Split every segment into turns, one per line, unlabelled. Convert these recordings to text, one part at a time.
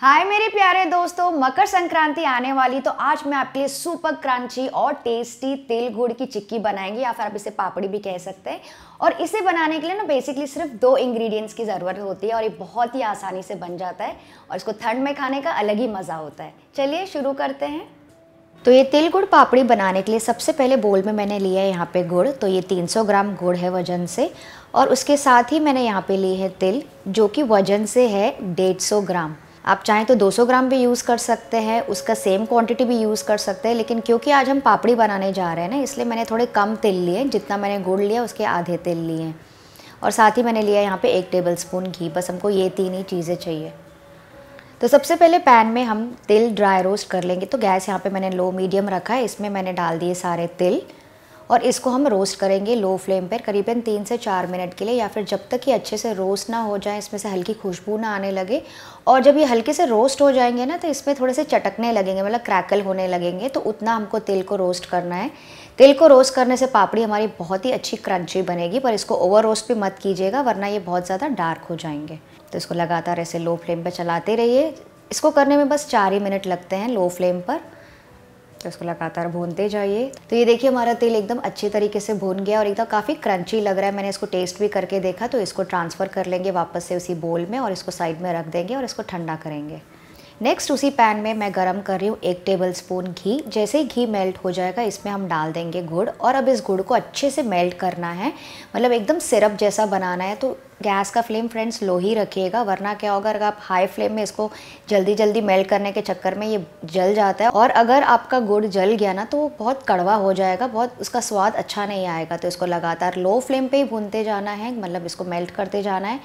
हाय मेरे प्यारे दोस्तों मकर संक्रांति आने वाली तो आज मैं आपके लिए सुपर क्रंची और टेस्टी तिल गुड़ की चिक्की बनाएंगे या फिर आप इसे पापड़ी भी कह सकते हैं और इसे बनाने के लिए ना बेसिकली सिर्फ दो इंग्रेडिएंट्स की ज़रूरत होती है और ये बहुत ही आसानी से बन जाता है और इसको ठंड में खाने का अलग ही मज़ा होता है चलिए शुरू करते हैं तो ये तिल गुड़ पापड़ी बनाने के लिए सबसे पहले बोल में मैंने लिया है यहाँ पे गुड़ तो ये 300 ग्राम गुड़ है वजन से और उसके साथ ही मैंने यहाँ पे ली है तिल जो कि वजन से है 150 ग्राम आप चाहें तो 200 ग्राम भी यूज़ कर सकते हैं उसका सेम क्वांटिटी भी यूज़ कर सकते हैं लेकिन क्योंकि आज हम पापड़ी बनाने जा रहे हैं ना इसलिए मैंने थोड़े कम तेल लिए जितना मैंने गुड़ लिया उसके आधे तेल लिए हैं और साथ ही मैंने लिया यहाँ पर एक टेबल स्पून घी बस हमको ये तीन ही चीज़ें चाहिए तो सबसे पहले पैन में हम तिल ड्राई रोस्ट कर लेंगे तो गैस यहाँ पे मैंने लो मीडियम रखा है इसमें मैंने डाल दिए सारे तिल और इसको हम रोस्ट करेंगे लो फ्लेम पर करीबन तीन से चार मिनट के लिए या फिर जब तक ये अच्छे से रोस्ट ना हो जाए इसमें से हल्की खुशबू ना आने लगे और जब ये हल्के से रोस्ट हो जाएंगे ना तो इसमें थोड़े से चटकने लगेंगे मतलब क्रैकल होने लगेंगे तो उतना हमको तेल को रोस्ट करना है तेल को रोस्ट करने से पापड़ी हमारी बहुत ही अच्छी क्रंची बनेगी पर इसको ओवर रोस्ट भी मत कीजिएगा वरना ये बहुत ज़्यादा डार्क हो जाएंगे तो इसको लगातार ऐसे लो फ्लेम पर चलाते रहिए इसको करने में बस चार ही मिनट लगते हैं लो फ्लेम पर तो इसको लगातार भूनते जाइए तो ये देखिए हमारा तेल एकदम अच्छे तरीके से भून गया और एकदम काफ़ी क्रंची लग रहा है मैंने इसको टेस्ट भी करके देखा तो इसको ट्रांसफ़र कर लेंगे वापस से उसी बोल में और इसको साइड में रख देंगे और इसको ठंडा करेंगे नेक्स्ट उसी पैन में मैं गरम कर रही हूँ एक टेबल स्पून घी जैसे ही घी मेल्ट हो जाएगा इसमें हम डाल देंगे गुड़ और अब इस गुड़ को अच्छे से मेल्ट करना है मतलब एकदम सिरप जैसा बनाना है तो गैस का फ्लेम फ्रेंड्स लो ही रखिएगा वरना क्या होगा अगर आप हाई फ्लेम में इसको जल्दी जल्दी मेल्ट करने के चक्कर में ये जल जाता है और अगर आपका गुड़ जल गया ना तो बहुत कड़वा हो जाएगा बहुत उसका स्वाद अच्छा नहीं आएगा तो इसको लगातार लो फ्लेम पे ही भूनते जाना है मतलब इसको मेल्ट करते जाना है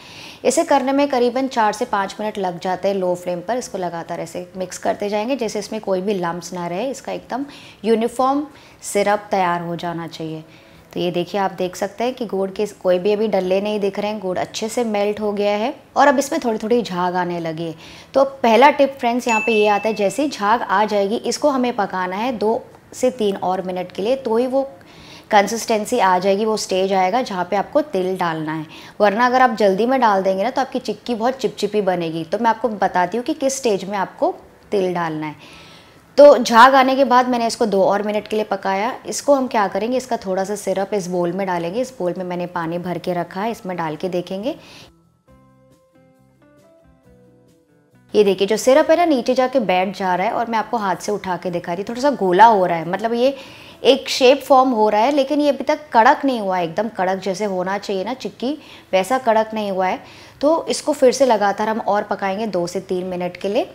इसे करने में करीबन चार से पाँच मिनट लग जाते हैं लो फ्लेम पर इसको लगातार ऐसे मिक्स करते जाएंगे जैसे इसमें कोई भी लम्ब ना रहे इसका एकदम यूनिफॉर्म सिरप तैयार हो जाना चाहिए तो ये देखिए आप देख सकते हैं कि गुड़ के कोई भी अभी डल्ले नहीं दिख रहे हैं गुड़ अच्छे से मेल्ट हो गया है और अब इसमें थोड़ी थोड़ी झाग आने लगी है तो पहला टिप फ्रेंड्स यहाँ पे ये आता है जैसे झाग आ जाएगी इसको हमें पकाना है दो से तीन और मिनट के लिए तो ही वो कंसिस्टेंसी आ जाएगी वो स्टेज आएगा जहाँ पे आपको तिल डालना है वरना अगर आप जल्दी में डाल देंगे ना तो आपकी चिक्की बहुत चिपचिपी बनेगी तो मैं आपको बताती हूँ कि किस स्टेज में आपको तिल डालना है तो झाग आने के बाद मैंने इसको दो और मिनट के लिए पकाया इसको हम क्या करेंगे इसका थोड़ा सा सिरप इस बोल में डालेंगे इस बोल में मैंने पानी भर के रखा है इसमें डाल के देखेंगे ये देखिए जो सिरप है ना नीचे जाके बैठ जा रहा है और मैं आपको हाथ से उठा के दिखा रही थोड़ा सा गोला हो रहा है मतलब ये एक शेप फॉर्म हो रहा है लेकिन ये अभी तक कड़क नहीं हुआ है एकदम कड़क जैसे होना चाहिए ना चिक्की वैसा कड़क नहीं हुआ है तो इसको फिर से लगातार हम और पकाएंगे दो से तीन मिनट के लिए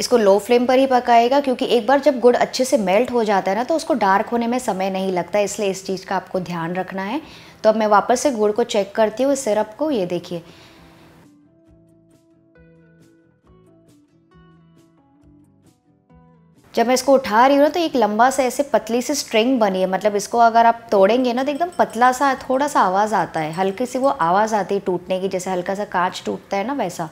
इसको लो फ्लेम पर ही पकाएगा क्योंकि एक बार जब गुड़ अच्छे से मेल्ट हो जाता है ना तो उसको डार्क होने में समय नहीं लगता इसलिए इस चीज़ का आपको ध्यान रखना है तो अब मैं वापस से गुड़ को चेक करती हूँ सिरप को ये देखिए जब मैं इसको उठा रही हूँ ना तो एक लंबा सा ऐसे पतली सी स्ट्रिंग बनी है मतलब इसको अगर आप तोड़ेंगे ना तो एकदम पतला सा थोड़ा सा आवाज़ आता है हल्की सी वो आवाज़ आती है टूटने की जैसे हल्का सा कांच टूटता है ना वैसा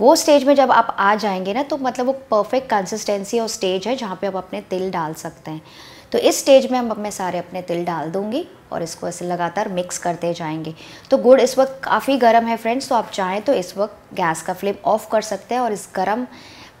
वो स्टेज में जब आप आ जाएंगे ना तो मतलब वो परफेक्ट कंसिस्टेंसी और स्टेज है जहाँ पे आप अपने तिल डाल सकते हैं तो इस स्टेज में हम मैं सारे अपने तिल डाल दूंगी और इसको ऐसे लगातार मिक्स करते जाएंगे तो गुड़ इस वक्त काफ़ी गर्म है फ्रेंड्स तो आप चाहें तो इस वक्त गैस का फ्लेम ऑफ कर सकते हैं और इस गर्म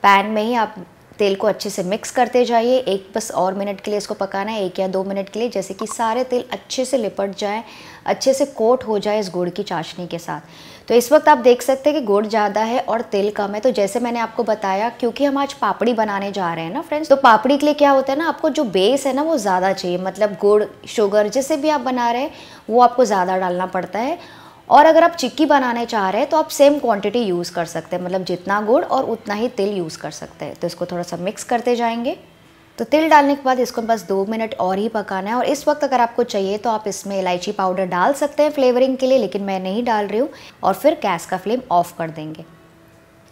पैन में ही आप तेल को अच्छे से मिक्स करते जाइए एक बस और मिनट के लिए इसको पकाना है एक या दो मिनट के लिए जैसे कि सारे तेल अच्छे से लिपट जाए अच्छे से कोट हो जाए इस गुड़ की चाशनी के साथ तो इस वक्त आप देख सकते हैं कि गुड़ ज़्यादा है और तेल कम है तो जैसे मैंने आपको बताया क्योंकि हम आज पापड़ी बनाने जा रहे हैं ना फ्रेंड्स तो पापड़ी के लिए क्या होता है ना आपको जो बेस है ना वो ज़्यादा चाहिए मतलब गुड़ शुगर जैसे भी आप बना रहे हैं वो आपको ज़्यादा डालना पड़ता है और अगर आप चिक्की बनाने चाह रहे हैं तो आप सेम क्वान्टिटी यूज़ कर सकते हैं मतलब जितना गुड़ और उतना ही तेल यूज़ कर सकते हैं तो इसको थोड़ा सा मिक्स करते जाएंगे तो तिल डालने के बाद इसको बस दो मिनट और ही पकाना है और इस वक्त अगर आपको चाहिए तो आप इसमें इलायची पाउडर डाल सकते हैं फ्लेवरिंग के लिए लेकिन मैं नहीं डाल रही हूँ और फिर गैस का फ्लेम ऑफ कर देंगे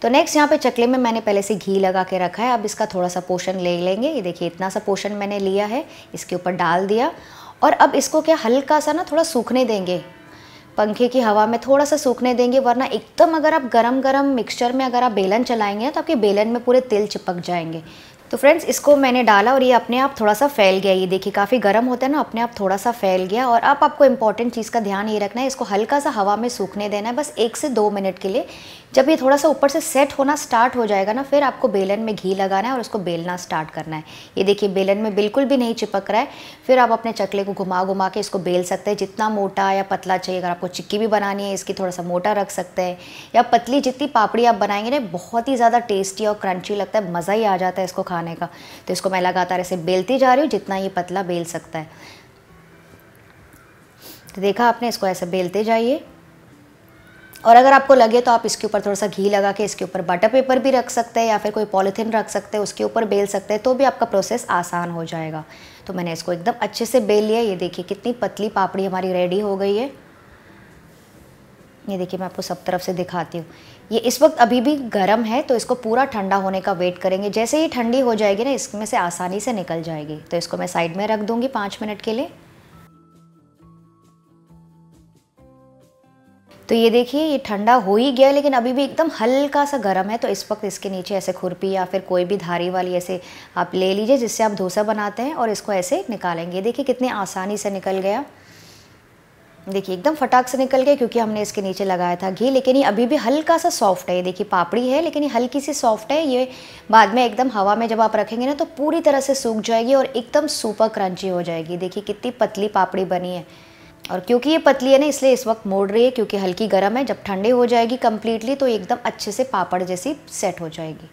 तो नेक्स्ट यहाँ पे चकले में मैंने पहले से घी लगा के रखा है अब इसका थोड़ा सा पोषण ले लेंगे ये देखिए इतना सा पोषण मैंने लिया है इसके ऊपर डाल दिया और अब इसको क्या हल्का सा ना थोड़ा सूखने देंगे पंखे की हवा में थोड़ा सा सूखने देंगे वरना एकदम अगर आप गरम गरम मिक्सचर में अगर आप बेलन चलाएंगे तो आपके बेलन में पूरे तिल चिपक जाएंगे तो फ्रेंड्स इसको मैंने डाला और ये अपने आप थोड़ा सा फैल गया ये देखिए काफ़ी गर्म होता है ना अपने आप थोड़ा सा फैल गया और अब आपको इंपॉर्टेंट चीज़ का ध्यान ये रखना है इसको हल्का सा हवा में सूखने देना है बस एक से दो मिनट के लिए जब ये थोड़ा सा ऊपर से सेट होना स्टार्ट हो जाएगा ना फिर आपको बेलन में घी लगाना है और उसको बेलना स्टार्ट करना है ये देखिए बेलन में बिल्कुल भी नहीं चिपक रहा है फिर आप अपने चकले को घुमा घुमा के इसको बेल सकते हैं जितना मोटा या पतला चाहिए अगर आपको चिक्की भी बनानी है इसकी थोड़ा सा मोटा रख सकते हैं या पतली जितनी पापड़ी आप बनाएंगे ना बहुत ही ज़्यादा टेस्टी और क्रंची लगता है मज़ा ही आ जाता है इसको खाने बनाने का तो इसको मैं लगातार ऐसे बेलती जा रही हूँ जितना ये पतला बेल सकता है तो देखा आपने इसको ऐसे बेलते जाइए और अगर आपको लगे तो आप इसके ऊपर थोड़ा सा घी लगा के इसके ऊपर बटर पेपर भी रख सकते हैं या फिर कोई पॉलीथीन रख सकते हैं उसके ऊपर बेल सकते हैं तो भी आपका प्रोसेस आसान हो जाएगा तो मैंने इसको एकदम अच्छे से बेल लिया ये देखिए कितनी पतली पापड़ी हमारी रेडी हो गई है ये देखिए मैं आपको सब तरफ से दिखाती हूँ ये इस वक्त अभी भी गर्म है तो इसको पूरा ठंडा होने का वेट करेंगे जैसे ही ठंडी हो जाएगी ना इसमें से आसानी से निकल जाएगी तो इसको मैं साइड में रख दूँगी पाँच मिनट के लिए तो ये देखिए ये ठंडा हो ही गया लेकिन अभी भी एकदम हल्का सा गर्म है तो इस वक्त इसके नीचे ऐसे खुरपी या फिर कोई भी धारी वाली ऐसे आप ले लीजिए जिससे आप डोसा बनाते हैं और इसको ऐसे निकालेंगे देखिए कितने आसानी से निकल गया देखिए एकदम फटाक से निकल गया क्योंकि हमने इसके नीचे लगाया था घी लेकिन ये अभी भी हल्का सा सॉफ्ट है ये देखिए पापड़ी है लेकिन ये हल्की सी सॉफ्ट है ये बाद में एकदम हवा में जब आप रखेंगे ना तो पूरी तरह से सूख जाएगी और एकदम सुपर क्रंची हो जाएगी देखिए कितनी पतली पापड़ी बनी है और क्योंकि ये पतली है ना इसलिए इस वक्त मोड़ रही है क्योंकि हल्की गर्म है जब ठंडी हो जाएगी कम्प्लीटली तो एकदम अच्छे से पापड़ जैसी सेट हो जाएगी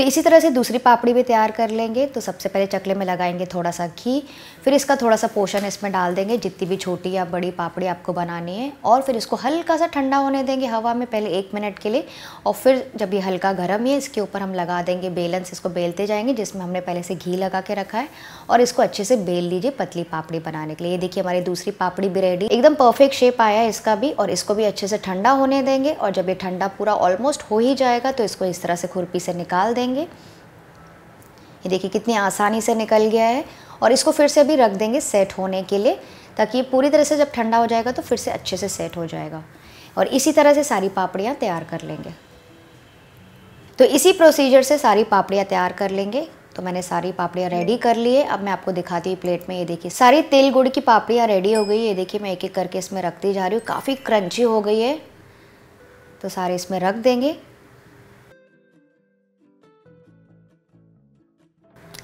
फिर इसी तरह से दूसरी पापड़ी भी तैयार कर लेंगे तो सबसे पहले चकले में लगाएंगे थोड़ा सा घी फिर इसका थोड़ा सा पोषण इसमें डाल देंगे जितनी भी छोटी या बड़ी पापड़ी आपको बनानी है और फिर इसको हल्का सा ठंडा होने देंगे हवा में पहले एक मिनट के लिए और फिर जब ये हल्का गर्म है इसके ऊपर हम लगा देंगे बेलन से इसको बेलते जाएंगे जिसमें हमने पहले से घी लगा के रखा है और इसको अच्छे से बेल लीजिए पतली पापड़ी बनाने के लिए ये देखिए हमारी दूसरी पापड़ी भी रेडी एकदम परफेक्ट शेप आया है इसका भी और इसको भी अच्छे से ठंडा होने देंगे और जब ये ठंडा पूरा ऑलमोस्ट हो ही जाएगा तो इसको इस तरह से खुरपी से निकाल देंगे जाएंगे ये देखिए कितनी आसानी से निकल गया है और इसको फिर से अभी रख देंगे सेट होने के लिए ताकि ये पूरी तरह से जब ठंडा हो जाएगा तो फिर से अच्छे से सेट हो जाएगा और इसी तरह से सारी पापड़ियाँ तैयार कर लेंगे तो इसी प्रोसीजर से सारी पापड़ियाँ तैयार कर लेंगे तो मैंने सारी पापड़ियाँ रेडी कर ली है अब मैं आपको दिखाती हूँ प्लेट में ये देखिए सारी तेल गुड़ की पापड़ियाँ रेडी हो गई ये देखिए मैं एक एक करके इसमें रखती जा रही हूँ काफ़ी क्रंची हो गई है तो सारे इसमें रख देंगे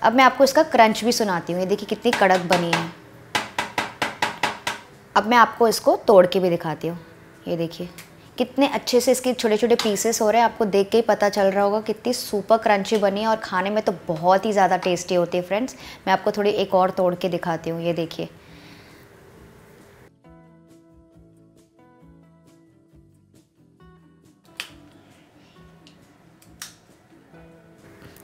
अब मैं आपको इसका क्रंच भी सुनाती हूँ ये देखिए कितनी कड़क बनी है अब मैं आपको इसको तोड़ के भी दिखाती हूँ ये देखिए कितने अच्छे से इसके छोटे छोटे पीसेस हो रहे हैं आपको देख के ही पता चल रहा होगा कितनी सुपर क्रंची बनी है और खाने में तो बहुत ही ज़्यादा टेस्टी होती है फ्रेंड्स मैं आपको थोड़ी एक और तोड़ के दिखाती हूँ ये देखिए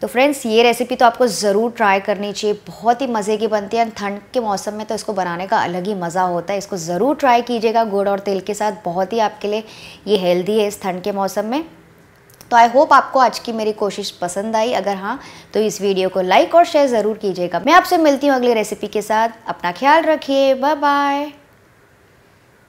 तो फ्रेंड्स ये रेसिपी तो आपको ज़रूर ट्राई करनी चाहिए बहुत ही मज़े की बनती है एंड ठंड के मौसम में तो इसको बनाने का अलग ही मज़ा होता है इसको ज़रूर ट्राई कीजिएगा गुड़ और तेल के साथ बहुत ही आपके लिए ये हेल्दी है इस ठंड के मौसम में तो आई होप आपको आज की मेरी कोशिश पसंद आई अगर हाँ तो इस वीडियो को लाइक और शेयर ज़रूर कीजिएगा मैं आपसे मिलती हूँ अगली रेसिपी के साथ अपना ख्याल रखिए बाय बाय